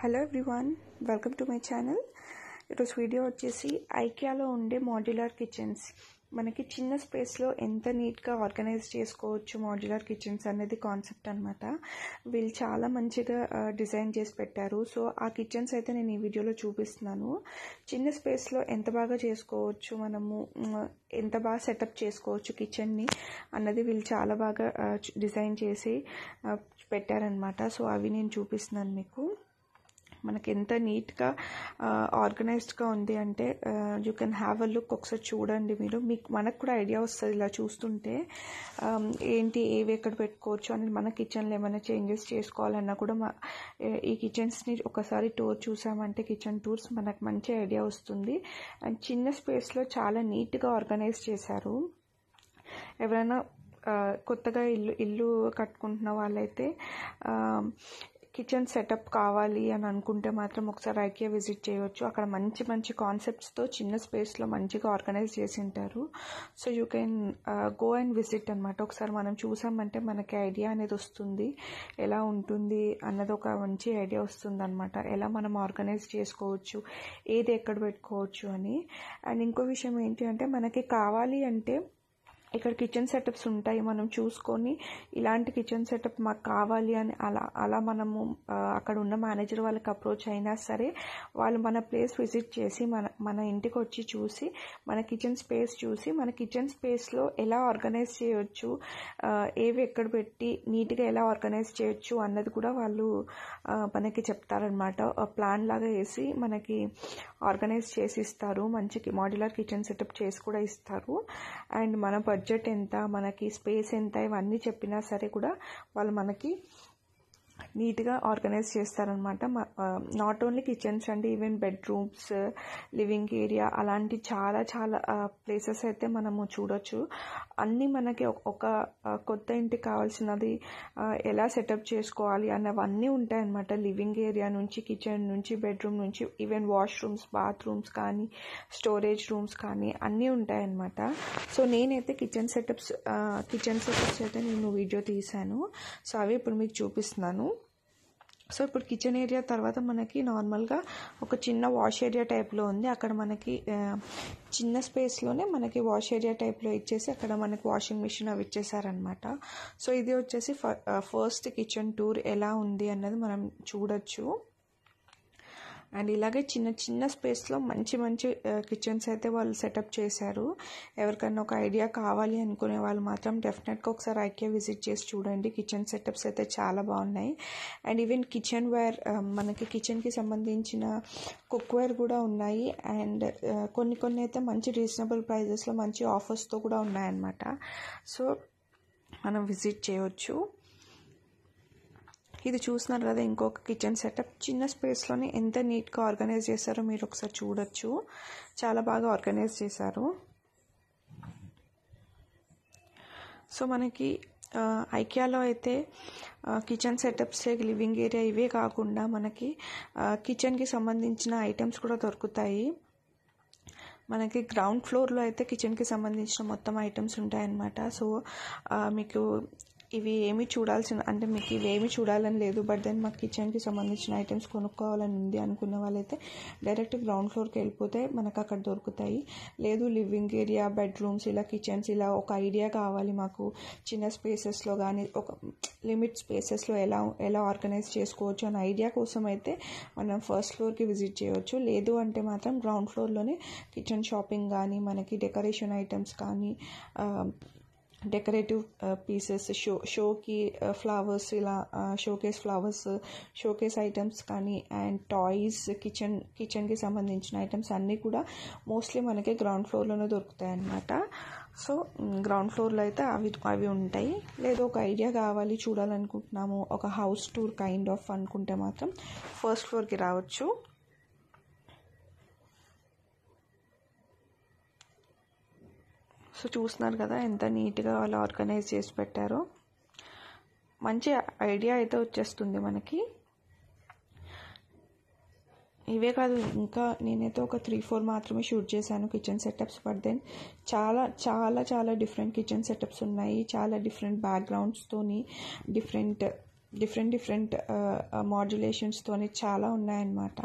hello everyone welcome to my channel ఈరోజు video వచ్చేసి ఐకియాలో ఉండే మాడ్యులర్ కిచెన్స్ మనకి చిన్న స్పేస్లో ఎంత నీట్గా ఆర్గనైజ్ చేసుకోవచ్చు మాడ్యులర్ కిచెన్స్ అనేది కాన్సెప్ట్ అనమాట వీళ్ళు చాలా మంచిగా డిజైన్ చేసి పెట్టారు సో ఆ కిచెన్స్ అయితే నేను ఈ వీడియోలో చూపిస్తున్నాను చిన్న స్పేస్లో ఎంత బాగా చేసుకోవచ్చు మనము ఎంత బాగా సెటప్ చేసుకోవచ్చు కిచెన్ని అన్నది వీళ్ళు చాలా బాగా డిజైన్ చేసి పెట్టారనమాట సో అవి నేను చూపిస్తున్నాను మీకు మనకి ఎంత నీట్గా ఆర్గనైజ్డ్గా ఉంది అంటే you can have a look ఒకసారి చూడండి మీరు మీకు మనకు కూడా ఐడియా వస్తుంది ఇలా చూస్తుంటే ఏంటి ఏవి ఎక్కడ పెట్టుకోవచ్చు అని మన కిచెన్లో ఏమైనా చేంజెస్ చేసుకోవాలన్నా కూడా ఈ కిచెన్స్ని ఒకసారి టూర్ చూసామంటే కిచెన్ టూర్స్ మనకు మంచి ఐడియా వస్తుంది అండ్ చిన్న స్పేస్లో చాలా నీట్గా ఆర్గనైజ్ చేశారు ఎవరైనా కొత్తగా ఇల్లు ఇల్లు కట్టుకుంటున్న వాళ్ళైతే కిచెన్ సెటప్ కావాలి అని అనుకుంటే మాత్రం ఒకసారి ఐకే విజిట్ చేయవచ్చు అక్కడ మంచి మంచి కాన్సెప్ట్స్తో చిన్న స్పేస్లో మంచిగా ఆర్గనైజ్ చేసి ఉంటారు so you can go and visit అనమాట ఒకసారి మనం చూసామంటే మనకి ఐడియా అనేది వస్తుంది ఎలా ఉంటుంది అన్నది ఒక మంచి ఐడియా వస్తుంది అనమాట ఎలా మనం ఆర్గనైజ్ చేసుకోవచ్చు ఏది ఎక్కడ పెట్టుకోవచ్చు అని అండ్ ఇంకో విషయం ఏంటి అంటే మనకి కావాలి అంటే ఇక్కడ కిచెన్ సెటప్స్ ఉంటాయి మనం చూసుకొని ఇలాంటి కిచెన్ సెటప్ మాకు కావాలి అని అలా అలా మనము అక్కడ ఉన్న మేనేజర్ వాళ్ళకి అప్రోచ్ అయినా సరే వాళ్ళు మన ప్లేస్ విజిట్ చేసి మన మన ఇంటికి వచ్చి చూసి మన కిచెన్ స్పేస్ చూసి మన కిచెన్ స్పేస్లో ఎలా ఆర్గనైజ్ చేయొచ్చు ఏవి ఎక్కడ పెట్టి నీట్గా ఎలా ఆర్గనైజ్ చేయొచ్చు అన్నది కూడా వాళ్ళు మనకి చెప్తారనమాట ప్లాన్ లాగా వేసి మనకి ఆర్గనైజ్ చేసి ఇస్తారు మంచి మాడ్యులర్ కిచెన్ సెటప్ చేసి కూడా ఇస్తారు అండ్ మన బడ్జెట్ బడ్జెట్ ఎంత మనకి స్పేస్ ఎంత ఇవన్నీ చెప్పినా సరే కూడా వాళ్ళు మనకి నీట్గా ఆర్గనైజ్ చేస్తారనమాట నాట్ ఓన్లీ కిచెన్స్ అండి ఈవెన్ బెడ్రూమ్స్ లివింగ్ ఏరియా అలాంటి చాలా చాలా ప్లేసెస్ అయితే మనము చూడొచ్చు అన్నీ మనకి ఒక కొత్త ఇంటికి కావాల్సినది ఎలా సెటప్ చేసుకోవాలి అన్నవన్నీ ఉంటాయన్నమాట లివింగ్ ఏరియా నుంచి కిచెన్ నుంచి బెడ్రూమ్ నుంచి ఈవెన్ వాష్రూమ్స్ బాత్రూమ్స్ కానీ స్టోరేజ్ రూమ్స్ కానీ అన్నీ ఉంటాయన్నమాట సో నేనైతే కిచెన్ సెటప్స్ కిచెన్ సెటప్స్ అయితే నేను వీడియో తీశాను సో అవి ఇప్పుడు మీకు చూపిస్తున్నాను సో ఇప్పుడు కిచెన్ ఏరియా తర్వాత మనకి నార్మల్గా ఒక చిన్న వాష్ ఏరియా టైప్లో ఉంది అక్కడ మనకి చిన్న స్పేస్లోనే మనకి వాష్ ఏరియా టైప్లో ఇచ్చేసి అక్కడ మనకి వాషింగ్ మిషన్ అవి ఇచ్చేసారనమాట సో ఇది వచ్చేసి ఫస్ట్ కిచెన్ టూర్ ఎలా ఉంది అన్నది మనం చూడొచ్చు అండ్ ఇలాగే చిన్న చిన్న స్పేస్లో మంచి మంచి కిచెన్స్ అయితే వాళ్ళు సెటప్ చేశారు ఎవరికైనా ఒక ఐడియా కావాలి అనుకునే వాళ్ళు మాత్రం డెఫినెట్గా ఒకసారి ఐకే విజిట్ చేసి చూడండి కిచెన్ సెటప్స్ అయితే చాలా బాగున్నాయి అండ్ ఈవెన్ కిచెన్ వేర్ మనకి కిచెన్కి సంబంధించిన కుక్వేర్ కూడా ఉన్నాయి అండ్ కొన్ని కొన్ని అయితే మంచి రీజనబుల్ ప్రైజెస్లో మంచి ఆఫర్స్తో కూడా ఉన్నాయన్నమాట సో మనం విజిట్ చేయవచ్చు ఇది చూస్తున్నారు కదా ఇంకొక కిచెన్ సెటప్ చిన్న స్పేస్లోనే ఎంత నీట్గా ఆర్గనైజ్ చేశారో మీరు ఒకసారి చూడొచ్చు చాలా బాగా ఆర్గనైజ్ చేశారు సో మనకి ఐక్యాలో అయితే కిచెన్ సెటప్స్ లివింగ్ ఏరియా ఇవే కాకుండా మనకి కిచెన్కి సంబంధించిన ఐటమ్స్ కూడా దొరుకుతాయి మనకి గ్రౌండ్ ఫ్లోర్లో అయితే కిచెన్కి సంబంధించిన మొత్తం ఐటమ్స్ ఉంటాయన్నమాట సో మీకు ఇవి ఏమి చూడాల్సిన అంటే మీకు ఇవి ఏమి చూడాలని లేదు బట్ దెన్ మాకు కిచెన్కి సంబంధించిన ఐటమ్స్ కొనుక్కోవాలని ఉంది అనుకున్న వాళ్ళైతే డైరెక్ట్ గ్రౌండ్ ఫ్లోర్కి వెళ్ళిపోతే మనకు అక్కడ దొరుకుతాయి లేదు లివింగ్ ఏరియా బెడ్రూమ్స్ ఇలా కిచెన్స్ ఇలా ఒక ఐడియా కావాలి మాకు చిన్న స్పేసెస్లో కానీ ఒక లిమిట్ స్పేసెస్లో ఎలా ఎలా ఆర్గనైజ్ చేసుకోవచ్చు అనే ఐడియా కోసం అయితే మనం ఫస్ట్ ఫ్లోర్కి విజిట్ చేయవచ్చు లేదు అంటే మాత్రం గ్రౌండ్ ఫ్లోర్లోనే కిచెన్ షాపింగ్ కానీ మనకి డెకరేషన్ ఐటమ్స్ కానీ డెకరేటివ్ పీసెస్ షో షోకి ఫ్లవర్స్ ఇలా షోకేస్ ఫ్లవర్స్ షోకేస్ ఐటమ్స్ కానీ అండ్ టాయ్స్ కిచెన్ కిచెన్కి సంబంధించిన ఐటమ్స్ అన్నీ కూడా మోస్ట్లీ మనకి గ్రౌండ్ ఫ్లోర్లోనే దొరుకుతాయి అన్నమాట సో గ్రౌండ్ ఫ్లోర్లో అయితే అవి అవి ఉంటాయి లేదు ఒక ఐడియా కావాలి చూడాలనుకుంటున్నాము ఒక హౌస్ టూర్ కైండ్ ఆఫ్ అనుకుంటే మాత్రం ఫస్ట్ ఫ్లోర్కి రావచ్చు సో చూస్తున్నారు కదా ఎంత నీట్గా వాళ్ళు ఆర్గనైజ్ చేసి పెట్టారో మంచి ఐడియా అయితే వచ్చేస్తుంది మనకి ఇవే కాదు ఇంకా నేనైతే ఒక త్రీ ఫోర్ మాత్రమే షూట్ చేశాను కిచెన్ సెటప్స్ బట్ దెన్ చాలా చాలా చాలా డిఫరెంట్ కిచెన్ సెటప్స్ ఉన్నాయి చాలా డిఫరెంట్ బ్యాక్గ్రౌండ్స్తోని డిఫరెంట్ డిఫరెంట్ డిఫరెంట్ మాడ్యులేషన్స్తోని చాలా ఉన్నాయన్నమాట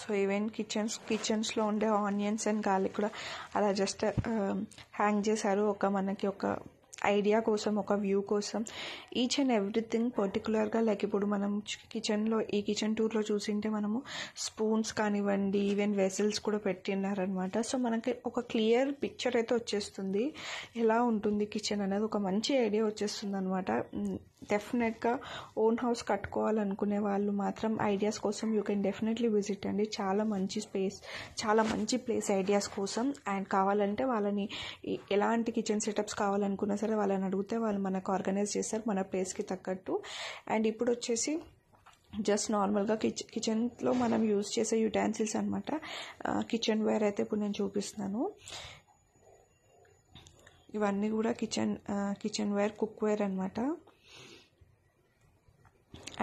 సో ఈవెన్ కిచెన్స్ కిచెన్స్లో ఉండే ఆనియన్స్ అండ్ గార్లిక్ కూడా అలా జస్ట్ హ్యాంగ్ చేశారు ఒక మనకి ఒక ఐడియా కోసం ఒక వ్యూ కోసం ఈచ్ అండ్ ఎవ్రీథింగ్ పర్టికులర్గా లైక్ ఇప్పుడు మనం కిచెన్లో ఈ కిచెన్ టూర్లో చూసింటే మనము స్పూన్స్ కానివ్వండి ఈవెన్ వెసల్స్ కూడా పెట్టినారనమాట సో మనకి ఒక క్లియర్ పిక్చర్ అయితే వచ్చేస్తుంది ఎలా ఉంటుంది కిచెన్ అనేది ఒక మంచి ఐడియా వచ్చేస్తుంది అనమాట డెఫినెట్గా mm, ఓన్ హౌస్ కట్టుకోవాలనుకునే వాళ్ళు మాత్రం ఐడియాస్ కోసం యూ కెన్ డెఫినెట్లీ విజిట్ అండి చాలా మంచి స్పేస్ చాలా మంచి ప్లేస్ ఐడియాస్ కోసం అండ్ కావాలంటే వాళ్ళని ఎలాంటి కిచెన్ సెటప్స్ కావాలనుకున్నా సరే దగ్గర వాళ్ళని అడిగితే వాళ్ళు మనకు ఆర్గనైజ్ చేస్తారు మన ప్లేస్కి తగ్గట్టు అండ్ ఇప్పుడు వచ్చేసి జస్ట్ నార్మల్గా కిచెన్ కిచెన్లో మనం యూజ్ చేసే యుటాన్సిల్స్ అనమాట కిచెన్ వేర్ అయితే ఇప్పుడు నేను చూపిస్తున్నాను ఇవన్నీ కూడా kitchen kitchenware cookware అనమాట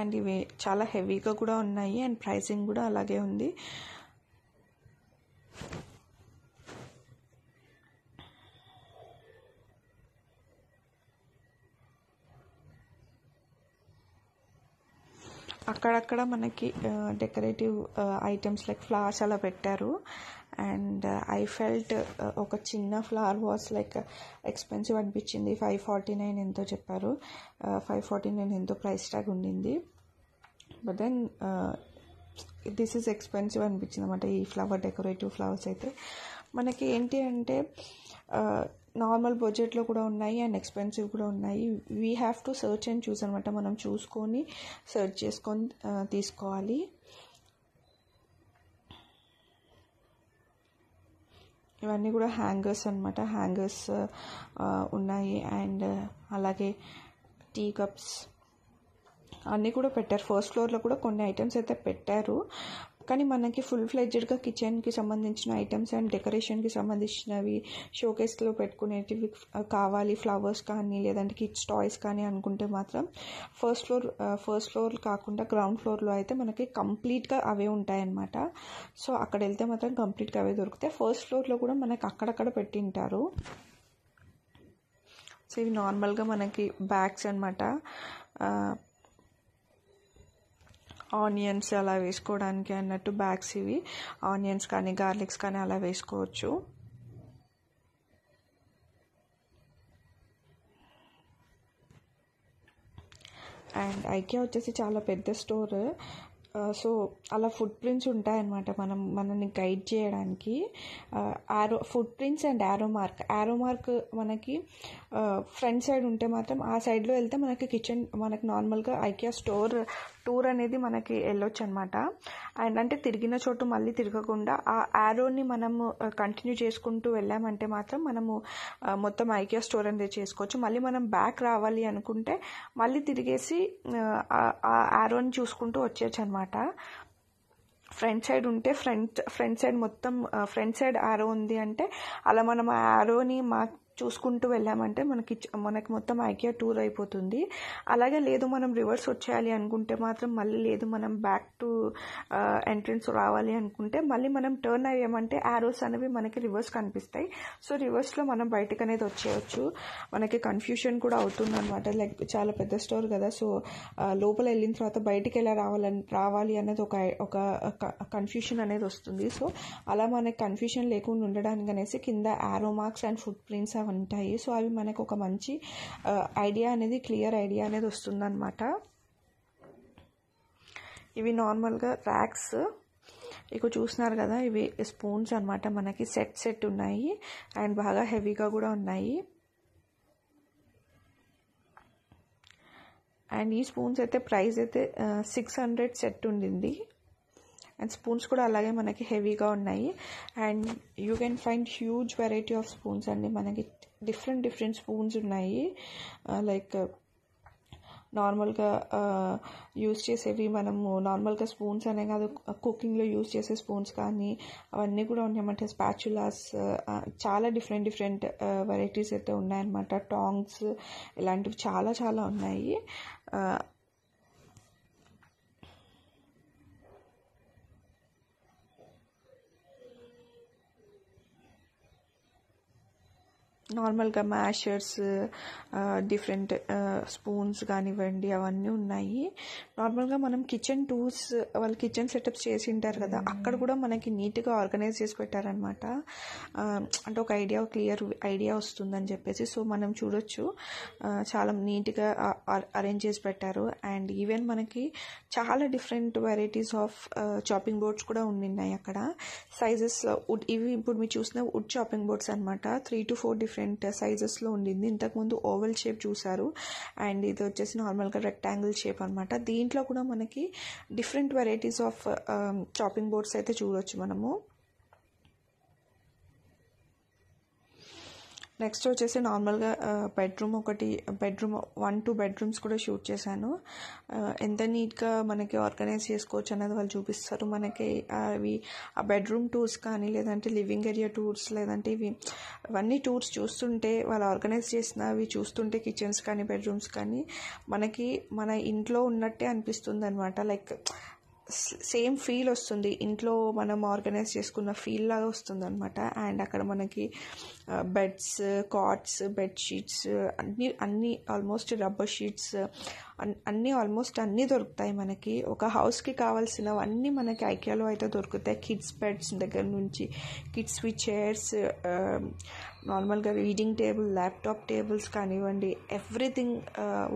అండ్ ఇవి చాలా హెవీగా కూడా ఉన్నాయి అండ్ ప్రైసింగ్ కూడా అలాగే ఉంది అక్కడక్కడ మనకి డెకరేటివ్ ఐటమ్స్ లైక్ ఫ్లవర్స్ అలా పెట్టారు అండ్ ఐ ఫెల్ట్ ఒక చిన్న ఫ్లవర్ వాస్ లైక్ ఎక్స్పెన్సివ్ అనిపించింది ఫైవ్ ఫార్టీ నైన్ ఎంతో చెప్పారు ఫైవ్ ఫార్టీ నైన్ ఎంతో ప్రైస్ ట్యాగ్ ఉండింది but then this is expensive అనిపించింది అనమాట ఈ ఫ్లవర్ డెకరేటివ్ ఫ్లవర్స్ అయితే మనకి ఏంటి అంటే నార్మల్ బడ్జెట్లో కూడా ఉన్నాయి అండ్ ఎక్స్పెన్సివ్ కూడా ఉన్నాయి we have to search and choose అనమాట మనం చూసుకొని సర్చ్ చేసుకొని తీసుకోవాలి ఇవన్నీ కూడా హ్యాంగర్స్ అనమాట హ్యాంగర్స్ ఉన్నాయి అండ్ అలాగే టీ కప్స్ అన్నీ కూడా పెట్టారు ఫస్ట్ ఫ్లోర్లో కూడా కొన్ని ఐటమ్స్ అయితే పెట్టారు కానీ మనకి ఫుల్ ఫ్లెడ్జెడ్గా కిచెన్కి సంబంధించిన ఐటమ్స్ అండ్ డెకరేషన్కి సంబంధించినవి షోకేస్లో పెట్టుకునేటివి కావాలి ఫ్లవర్స్ కానీ లేదంటే కిడ్స్ టాయ్స్ కానీ అనుకుంటే మాత్రం ఫస్ట్ ఫ్లోర్ ఫస్ట్ ఫ్లోర్ కాకుండా గ్రౌండ్ ఫ్లోర్లో అయితే మనకి కంప్లీట్గా అవే ఉంటాయన్నమాట సో అక్కడ వెళ్తే మాత్రం కంప్లీట్గా అవే దొరుకుతాయి ఫస్ట్ ఫ్లోర్లో కూడా మనకి అక్కడక్కడ పెట్టింటారు సో ఇవి నార్మల్గా మనకి బ్యాగ్స్ అనమాట ఆనియన్స్ అలా వేసుకోవడానికి అన్నట్టు బ్యాగ్స్ ఇవి ఆనియన్స్ కానీ గార్లిక్స్ కానీ అలా వేసుకోవచ్చు అండ్ ఐకే వచ్చేసి చాలా పెద్ద స్టోర్ సో అలా ఫుట్ ప్రింట్స్ ఉంటాయన్నమాట మనం మనల్ని గైడ్ చేయడానికి arrow footprints and arrow mark arrow mark మనకి ఫ్రంట్ సైడ్ ఉంటే మాత్రం ఆ సైడ్లో వెళ్తే మనకి కిచెన్ మనకి నార్మల్గా ఐకియా స్టోర్ టూర్ అనేది మనకి వెళ్ళొచ్చు అనమాట అండ్ అంటే తిరిగిన చోటు మళ్ళీ తిరగకుండా ఆ యారోని మనము కంటిన్యూ చేసుకుంటూ వెళ్ళామంటే మాత్రం మనము మొత్తం ఐకియా స్టోర్ అనేది చేసుకోవచ్చు మళ్ళీ మనం బ్యాక్ రావాలి అనుకుంటే మళ్ళీ తిరిగేసి ఆ యారోని చూసుకుంటూ వచ్చేయచ్చు అనమాట అనమాట ఫ్రంట్ సైడ్ ఉంటే ఫ్రంట్ ఫ్రంట్ సైడ్ మొత్తం ఫ్రంట్ సైడ్ యారో ఉంది అంటే అలా మనం ఆ యారోని చూసుకుంటూ వెళ్ళామంటే మనకి మనకి మొత్తం ఐకియా టూర్ అయిపోతుంది అలాగే లేదు మనం రివర్స్ వచ్చేయాలి అనుకుంటే మాత్రం మళ్ళీ లేదు మనం బ్యాక్ టు ఎంట్రన్స్ రావాలి అనుకుంటే మళ్ళీ మనం టర్న్ అయ్యామంటే యారోస్ అనేవి మనకి రివర్స్ కనిపిస్తాయి సో రివర్స్లో మనం బయటకు అనేది వచ్చేయచ్చు మనకి కన్ఫ్యూషన్ కూడా అవుతుంది అనమాట లైక్ చాలా పెద్ద స్టోర్ కదా సో లోపల వెళ్ళిన తర్వాత బయటికి ఎలా రావాలని రావాలి అనేది ఒక ఒక కన్ఫ్యూషన్ అనేది వస్తుంది సో అలా మనకి కన్ఫ్యూషన్ లేకుండా ఉండడానికి అనేసి కింద arrow marks and footprints ఉంటాయి సో అవి మనకు ఒక మంచి ఐడియా అనేది క్లియర్ ఐడియా అనేది వస్తుందన్నమాట ఇవి నార్మల్గా ర్యాక్స్ ఇక చూస్తున్నారు కదా ఇవి స్పూన్స్ అనమాట మనకి సెట్ సెట్ ఉన్నాయి అండ్ బాగా హెవీగా కూడా ఉన్నాయి అండ్ ఈ స్పూన్స్ అయితే ప్రైస్ అయితే సిక్స్ హండ్రెడ్ సెట్ ఉండింది అండ్ స్పూన్స్ కూడా అలాగే మనకి హెవీగా ఉన్నాయి and you can find huge variety of spoons అండి మనకి డిఫరెంట్ డిఫరెంట్ స్పూన్స్ ఉన్నాయి లైక్ నార్మల్గా యూస్ చేసేవి మనము నార్మల్గా స్పూన్స్ అనే కాదు కుకింగ్లో యూస్ చేసే స్పూన్స్ కానీ అవన్నీ కూడా ఉన్నాయన్నమాట స్పాచులాస్ చాలా డిఫరెంట్ డిఫరెంట్ వెరైటీస్ అయితే ఉన్నాయన్నమాట టాంగ్స్ ఇలాంటివి చాలా చాలా ఉన్నాయి నార్మల్గా మ్యాషర్స్ డిఫరెంట్ స్పూన్స్ కానివ్వండి అవన్నీ ఉన్నాయి నార్మల్గా మనం కిచెన్ టూర్స్ వాళ్ళు కిచెన్ సెటప్స్ చేసి ఉంటారు కదా అక్కడ కూడా మనకి నీట్గా ఆర్గనైజ్ చేసి పెట్టారనమాట అంటే ఒక ఐడియా క్లియర్ ఐడియా వస్తుందని చెప్పేసి సో మనం చూడొచ్చు చాలా నీట్గా అరేంజ్ చేసి పెట్టారు అండ్ ఈవెన్ మనకి చాలా different varieties of chopping boards కూడా ఉన్నాయి అక్కడ సైజెస్ వుడ్ ఇవి ఇప్పుడు మీరు చూసిన వుడ్ చాపింగ్ బోర్డ్స్ అనమాట three to four different different సైజెస్లో uh, ఉండింది ఇంతకుముందు ఓవెల్ షేప్ చూసారు అండ్ ఇది వచ్చేసి నార్మల్గా రెక్టాంగిల్ షేప్ అనమాట దీంట్లో కూడా మనకి different varieties of chopping boards అయితే చూడొచ్చు మనము నెక్స్ట్ వచ్చేసి నార్మల్గా బెడ్రూమ్ ఒకటి బెడ్రూమ్ వన్ టూ బెడ్రూమ్స్ కూడా షూట్ చేశాను ఎంత నీట్గా మనకి ఆర్గనైజ్ చేసుకోవచ్చు అన్నది వాళ్ళు చూపిస్తారు మనకి అవి ఆ బెడ్రూమ్ టూర్స్ కానీ లేదంటే లివింగ్ ఏరియా టూర్స్ లేదంటే ఇవి అవన్నీ టూర్స్ చూస్తుంటే వాళ్ళు ఆర్గనైజ్ చేసిన అవి చూస్తుంటే కిచెన్స్ కానీ బెడ్రూమ్స్ కానీ మనకి మన ఇంట్లో ఉన్నట్టే అనిపిస్తుంది అనమాట లైక్ సేమ్ ఫీల్ వస్తుంది ఇంట్లో మనం ఆర్గనైజ్ చేసుకున్న ఫీల్ లాగా వస్తుంది అనమాట అండ్ అక్కడ మనకి బెడ్స్ కాట్స్ బెడ్షీట్స్ అన్నీ అన్ని ఆల్మోస్ట్ రబ్బర్ షీట్స్ అన్నీ ఆల్మోస్ట్ అన్నీ దొరుకుతాయి మనకి ఒక హౌస్కి కావాల్సినవన్నీ మనకి ఐకియాలో అయితే దొరుకుతాయి కిడ్స్ బెడ్స్ దగ్గర నుంచి కిడ్స్ వి చైర్స్ నార్మల్గా రీడింగ్ టేబుల్ ల్యాప్టాప్ టేబుల్స్ కానివ్వండి ఎవ్రీథింగ్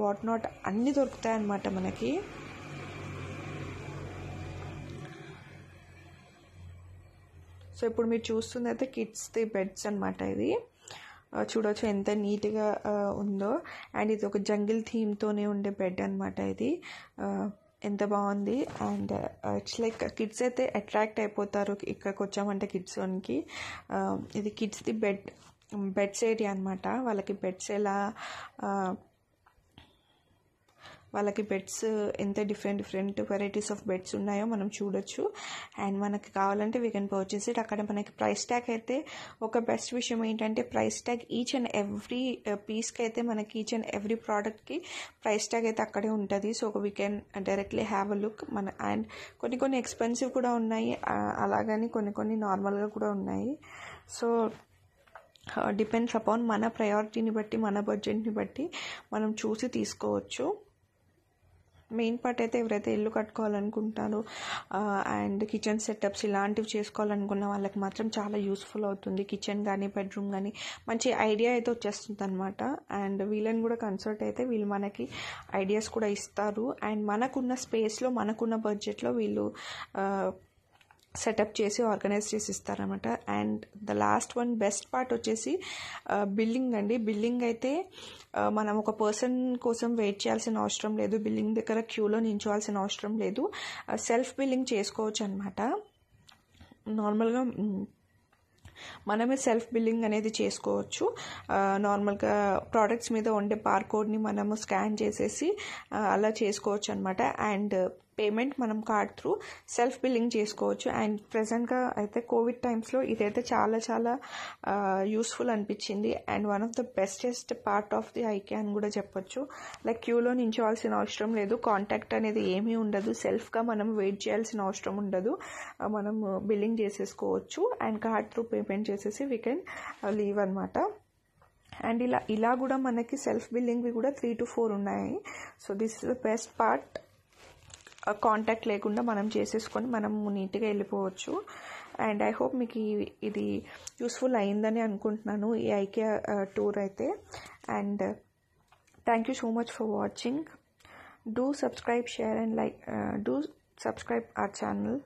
వాట్ uh, నాట్ అన్నీ దొరుకుతాయి అన్నమాట మనకి సో ఇప్పుడు మీరు చూస్తుంది అయితే కిడ్స్ ది బెడ్స్ అనమాట ఇది చూడవచ్చు ఎంత నీట్గా ఉందో అండ్ ఇది ఒక జంగిల్ థీమ్తోనే ఉండే బెడ్ అనమాట ఇది ఎంత బాగుంది అండ్ ఇట్స్ లైక్ కిడ్స్ అయితే అట్రాక్ట్ అయిపోతారు ఇక్కడికి వచ్చామంటే కిడ్స్ కిడ్స్కి ఇది కిడ్స్ది బెడ్ బెడ్స్ ఏరియా అనమాట వాళ్ళకి బెడ్స్ ఎలా వాళ్ళకి బెడ్స్ ఎంత different different varieties of beds ఉన్నాయో మనం చూడొచ్చు అండ్ మనకి కావాలంటే వీ కెన్ పర్చేస్ ఇట్ అక్కడ మనకి ప్రైస్ ట్యాగ్ అయితే ఒక బెస్ట్ విషయం ఏంటంటే price tag each and every పీస్కి అయితే మనకి ఈచ్ అండ్ ఎవ్రీ ప్రోడక్ట్కి ప్రైస్ ట్యాగ్ అయితే అక్కడే ఉంటుంది so we can directly have a look మన అండ్ కొన్ని కొన్ని ఎక్స్పెన్సివ్ కూడా ఉన్నాయి అలాగని కొన్ని కొన్ని నార్మల్గా కూడా ఉన్నాయి సో డిపెండ్స్ అపాన్ మన ప్రయారిటీని బట్టి మన బడ్జెట్ని బట్టి మనం చూసి తీసుకోవచ్చు మెయిన్ పార్ట్ అయితే ఎవరైతే ఇల్లు కట్టుకోవాలనుకుంటారో అండ్ కిచెన్ సెటప్స్ ఇలాంటివి చేసుకోవాలనుకున్న వాళ్ళకి మాత్రం చాలా యూస్ఫుల్ అవుతుంది కిచెన్ కానీ బెడ్రూమ్ కానీ మంచి ఐడియా అయితే వచ్చేస్తుంది అనమాట అండ్ వీళ్ళని కూడా కన్సల్ట్ అయితే వీళ్ళు మనకి ఐడియాస్ కూడా ఇస్తారు అండ్ మనకున్న స్పేస్లో మనకున్న బడ్జెట్లో వీళ్ళు సెటప్ చేసి ఆర్గనైజ్ చేసి ఇస్తారనమాట and the last one best part వచ్చేసి బిల్లింగ్ అండి బిల్లింగ్ అయితే మనం ఒక పర్సన్ కోసం వెయిట్ చేయాల్సిన అవసరం లేదు బిల్లింగ్ దగ్గర క్యూలో నించోవాల్సిన అవసరం లేదు సెల్ఫ్ బిల్లింగ్ చేసుకోవచ్చు అనమాట నార్మల్గా మనమే సెల్ఫ్ బిల్లింగ్ అనేది చేసుకోవచ్చు నార్మల్గా ప్రోడక్ట్స్ మీద ఉండే బార్కోడ్ని మనము స్కాన్ చేసేసి అలా చేసుకోవచ్చు అనమాట అండ్ పేమెంట్ మనం కార్డ్ త్రూ సెల్ఫ్ బిల్లింగ్ చేసుకోవచ్చు అండ్ ప్రజెంట్గా అయితే కోవిడ్ టైమ్స్లో ఇదైతే చాలా చాలా యూస్ఫుల్ అనిపించింది and one of the bestest part of the Ikea అని కూడా చెప్పొచ్చు లైక్ క్యూలో నించవలసిన అవసరం లేదు కాంటాక్ట్ అనేది ఏమీ ఉండదు సెల్ఫ్గా మనం వెయిట్ చేయాల్సిన అవసరం ఉండదు మనం బిల్లింగ్ చేసేసుకోవచ్చు అండ్ కార్డ్ త్రూ పేమెంట్ చేసేసి వీ కెన్ లీవ్ అనమాట అండ్ ఇలా ఇలా కూడా మనకి సెల్ఫ్ బిల్లింగ్వి కూడా త్రీ టు ఫోర్ ఉన్నాయి so this is the best part contact లేకుండా మనం చేసేసుకొని మనం నీట్గా వెళ్ళిపోవచ్చు అండ్ ఐ హోప్ మీకు ఇది యూస్ఫుల్ అయిందని అనుకుంటున్నాను ఈ ఐకియా టూర్ అయితే and thank you so much for watching do subscribe share and like do subscribe our channel